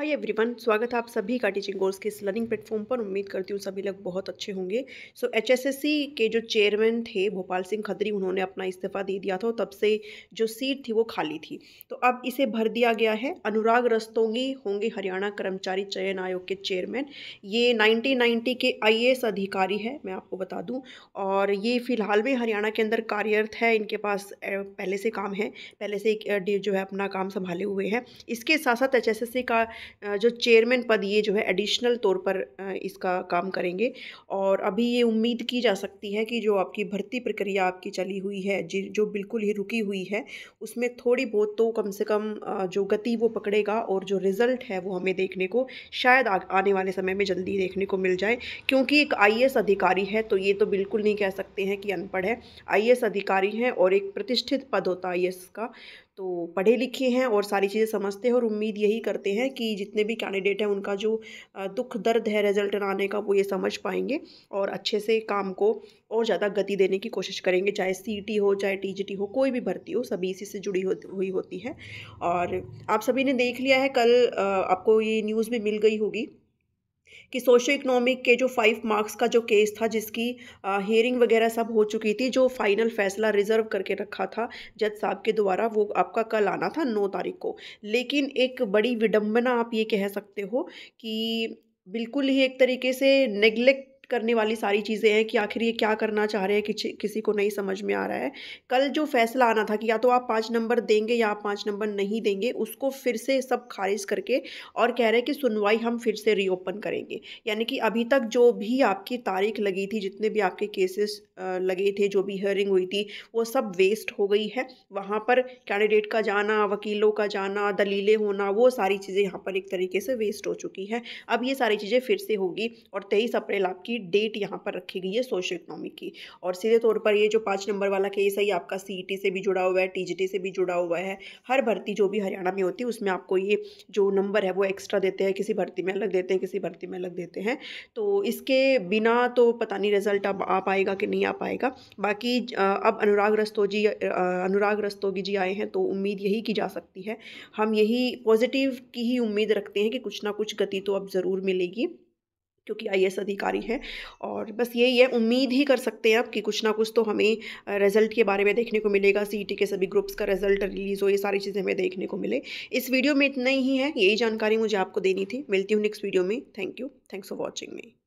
hi everyone स्वागत है आप सभी का टीचिंग कोर्स के इस लर्निंग प्लेटफॉर्म पर उम्मीद करती हूँ सभी लोग बहुत अच्छे होंगे सो so, एचएसएससी के जो चेयरमैन थे भोपाल सिंह खदरी उन्होंने अपना इस्तीफा दे दिया था तब से जो सीट थी वो खाली थी तो अब इसे भर दिया गया है अनुराग रस्तोगी होंगे हरियाणा कर्मचारी चयन आयोग के चेयरमैन ये नाइनटीन के आई अधिकारी है मैं आपको बता दूँ और ये फ़िलहाल में हरियाणा के अंदर कार्यरत है इनके पास पहले से काम है पहले से जो है अपना काम संभाले हुए हैं इसके साथ साथ एच का जो चेयरमैन पद ये जो है एडिशनल तौर पर इसका काम करेंगे और अभी ये उम्मीद की जा सकती है कि जो आपकी भर्ती प्रक्रिया आपकी चली हुई है जो बिल्कुल ही रुकी हुई है उसमें थोड़ी बहुत तो कम से कम जो गति वो पकड़ेगा और जो रिज़ल्ट है वो हमें देखने को शायद आने वाले समय में जल्दी देखने को मिल जाए क्योंकि एक आई अधिकारी है तो ये तो बिल्कुल नहीं कह सकते हैं कि अनपढ़ है आई अधिकारी हैं और एक प्रतिष्ठित पद होता है आई का तो पढ़े लिखे हैं और सारी चीज़ें समझते हैं और उम्मीद यही करते हैं कि जितने भी कैंडिडेट हैं उनका जो दुख दर्द है रिजल्ट आने का वो ये समझ पाएंगे और अच्छे से काम को और ज़्यादा गति देने की कोशिश करेंगे चाहे सी हो चाहे टी हो कोई भी भर्ती हो सभी इसी से जुड़ी हुई होती है और आप सभी ने देख लिया है कल आपको ये न्यूज़ भी मिल गई होगी कि सोशो इकोनॉमिक के जो फाइव मार्क्स का जो केस था जिसकी हियरिंग वगैरह सब हो चुकी थी जो फाइनल फैसला रिजर्व करके रखा था जज साहब के द्वारा वो आपका कल आना था नौ तारीख को लेकिन एक बड़ी विडम्बना आप ये कह सकते हो कि बिल्कुल ही एक तरीके से नेग्लेक्ट करने वाली सारी चीज़ें हैं कि आखिर ये क्या करना चाह रहे हैं किसी किसी को नहीं समझ में आ रहा है कल जो फैसला आना था कि या तो आप पाँच नंबर देंगे या आप पाँच नंबर नहीं देंगे उसको फिर से सब खारिज करके और कह रहे हैं कि सुनवाई हम फिर से रीओपन करेंगे यानी कि अभी तक जो भी आपकी तारीख लगी थी जितने भी आपके केसेस लगे थे जो भी हियरिंग हुई थी वो सब वेस्ट हो गई है वहाँ पर कैंडिडेट का जाना वकीलों का जाना दलीलें होना वो सारी चीज़ें यहाँ पर एक तरीके से वेस्ट हो चुकी हैं अब ये सारी चीज़ें फिर से होगी और तेईस अप्रैल आपकी डेट यहाँ पर रखी गई है सोशो इकोनॉमिक की और सीधे तौर पर ये जो पाँच नंबर वाला केस है ये आपका सी e से भी जुड़ा हुआ है टी से भी जुड़ा हुआ है हर भर्ती जो भी हरियाणा में होती है उसमें आपको ये जो नंबर है वो एक्स्ट्रा देते हैं किसी भर्ती में अलग देते हैं किसी भर्ती में अलग देते हैं तो इसके बिना तो पता नहीं रिजल्ट अब आ पाएगा कि नहीं आ पाएगा बाकी अब अनुराग रस्तोजी अनुराग रस्तोगी जी आए हैं तो उम्मीद यही की जा सकती है हम यही पॉजिटिव की ही उम्मीद रखते हैं कि कुछ ना कुछ गति तो अब ज़रूर मिलेगी जो कि आई अधिकारी हैं और बस यही है उम्मीद ही कर सकते हैं आप कि कुछ ना कुछ तो हमें रिजल्ट के बारे में देखने को मिलेगा सी e के सभी ग्रुप्स का रिजल्ट रिलीज़ हो ये सारी चीज़ें हमें देखने को मिले इस वीडियो में इतना ही है यही जानकारी मुझे आपको देनी थी मिलती हूँ नेक्स्ट वीडियो में thank you thanks for watching me